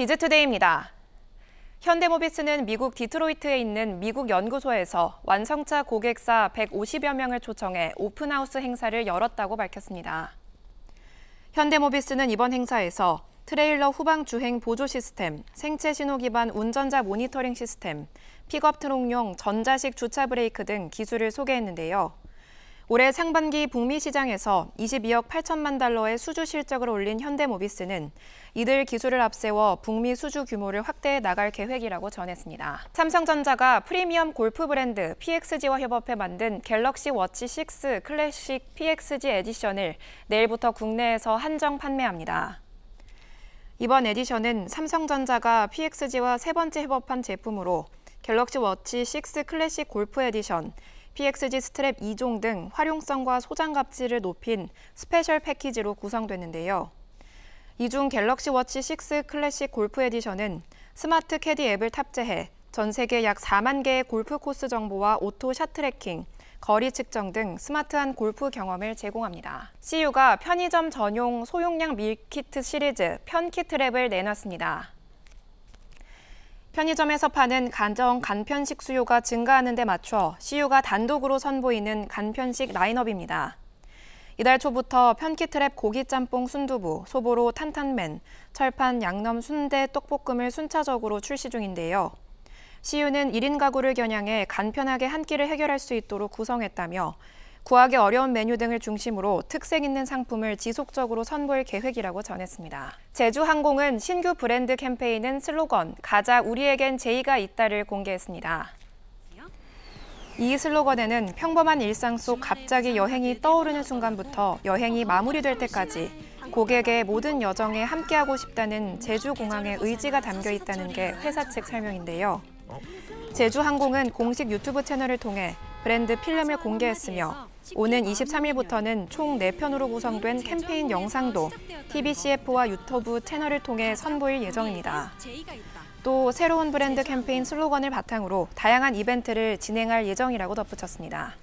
비즈투데이입니다. 현대모비스는 미국 디트로이트에 있는 미국 연구소에서 완성차 고객사 150여 명을 초청해 오픈하우스 행사를 열었다고 밝혔습니다. 현대모비스는 이번 행사에서 트레일러 후방 주행 보조 시스템, 생체 신호 기반 운전자 모니터링 시스템, 픽업 트럭용 전자식 주차 브레이크 등 기술을 소개했는데요. 올해 상반기 북미 시장에서 22억 8천만 달러의 수주 실적을 올린 현대모비스는 이들 기술을 앞세워 북미 수주 규모를 확대해 나갈 계획이라고 전했습니다. 삼성전자가 프리미엄 골프 브랜드 PXG와 협업해 만든 갤럭시 워치 6 클래식 PXG 에디션을 내일부터 국내에서 한정 판매합니다. 이번 에디션은 삼성전자가 PXG와 세 번째 협업한 제품으로 갤럭시 워치 6 클래식 골프 에디션, PXG 스트랩 2종 등 활용성과 소장 값지를 높인 스페셜 패키지로 구성됐는데요. 이 중 갤럭시 워치 6 클래식 골프 에디션은 스마트 캐디 앱을 탑재해 전 세계 약 4만 개의 골프 코스 정보와 오토 샷 트래킹, 거리 측정 등 스마트한 골프 경험을 제공합니다. CU가 편의점 전용 소용량 밀키트 시리즈 편키트랩을 내놨습니다. 편의점에서 파는 간정 간편식 수요가 증가하는 데 맞춰 CU가 단독으로 선보이는 간편식 라인업입니다. 이달 초부터 편키트랩 고기짬뽕 순두부, 소보로 탄탄맨, 철판 양념 순대 떡볶음을 순차적으로 출시 중인데요. CU는 1인 가구를 겨냥해 간편하게 한 끼를 해결할 수 있도록 구성했다며 구하기 어려운 메뉴 등을 중심으로 특색 있는 상품을 지속적으로 선보일 계획이라고 전했습니다. 제주항공은 신규 브랜드 캠페인은 슬로건 가자 우리에겐 제의가 있다를 공개했습니다. 이 슬로건에는 평범한 일상 속 갑자기 여행이 떠오르는 순간부터 여행이 마무리될 때까지 고객의 모든 여정에 함께하고 싶다는 제주공항의 의지가 담겨 있다는 게 회사 측 설명인데요. 제주항공은 공식 유튜브 채널을 통해 브랜드 필름을 공개했으며 오는 23일부터는 총 4편으로 구성된 캠페인 영상도 TBCF와 유튜브 채널을 통해 선보일 예정입니다. 또 새로운 브랜드 캠페인 슬로건을 바탕으로 다양한 이벤트를 진행할 예정이라고 덧붙였습니다.